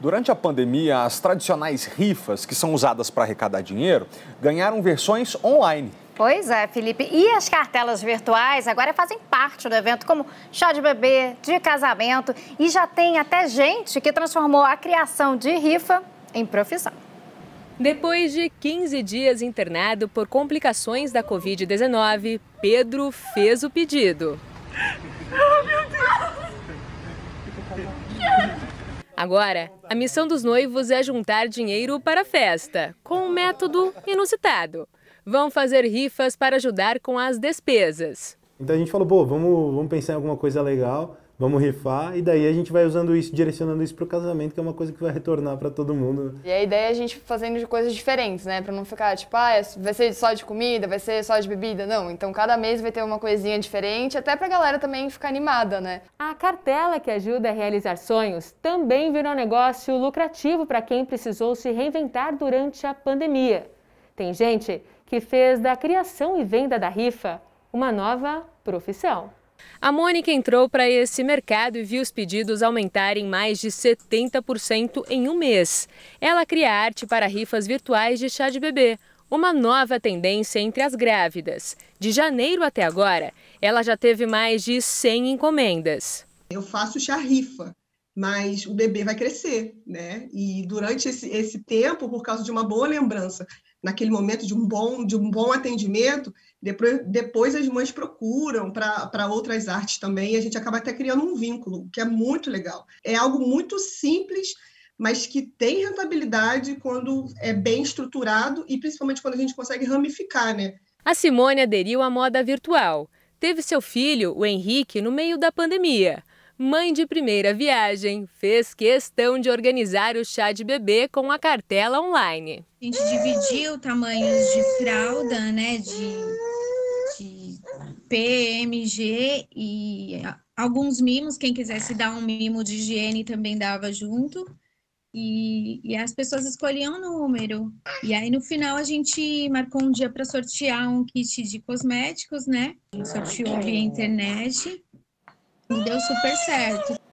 Durante a pandemia, as tradicionais rifas, que são usadas para arrecadar dinheiro, ganharam versões online. Pois é, Felipe. E as cartelas virtuais agora fazem parte do evento, como chá de bebê, de casamento, e já tem até gente que transformou a criação de rifa em profissão. Depois de 15 dias internado por complicações da Covid-19, Pedro fez o pedido. Oh, meu Deus! Agora, a missão dos noivos é juntar dinheiro para a festa, com um método inusitado. Vão fazer rifas para ajudar com as despesas. Então a gente falou, pô, vamos, vamos pensar em alguma coisa legal, vamos rifar, e daí a gente vai usando isso, direcionando isso para o casamento, que é uma coisa que vai retornar para todo mundo. E a ideia é a gente fazendo de coisas diferentes, né? Para não ficar tipo, ah, é, vai ser só de comida, vai ser só de bebida. Não, então cada mês vai ter uma coisinha diferente, até para a galera também ficar animada, né? A cartela que ajuda a realizar sonhos também virou um negócio lucrativo para quem precisou se reinventar durante a pandemia. Tem gente que fez da criação e venda da rifa uma nova profissão. A Mônica entrou para esse mercado e viu os pedidos aumentarem mais de 70% em um mês. Ela cria arte para rifas virtuais de chá de bebê, uma nova tendência entre as grávidas. De janeiro até agora, ela já teve mais de 100 encomendas. Eu faço chá rifa, mas o bebê vai crescer, né? E durante esse, esse tempo, por causa de uma boa lembrança, naquele momento de um bom, de um bom atendimento, depois, depois as mães procuram para outras artes também, e a gente acaba até criando um vínculo, que é muito legal. É algo muito simples, mas que tem rentabilidade quando é bem estruturado e principalmente quando a gente consegue ramificar, né? A Simone aderiu à moda virtual. Teve seu filho, o Henrique, no meio da pandemia. Mãe de primeira viagem, fez questão de organizar o chá de bebê com a cartela online. A gente dividiu tamanhos de fralda, né, de PMG e alguns mimos, quem quisesse dar um mimo de higiene também dava junto. E, e as pessoas escolhiam o número. E aí no final a gente marcou um dia para sortear um kit de cosméticos, né? A gente sorteou via internet e deu super certo.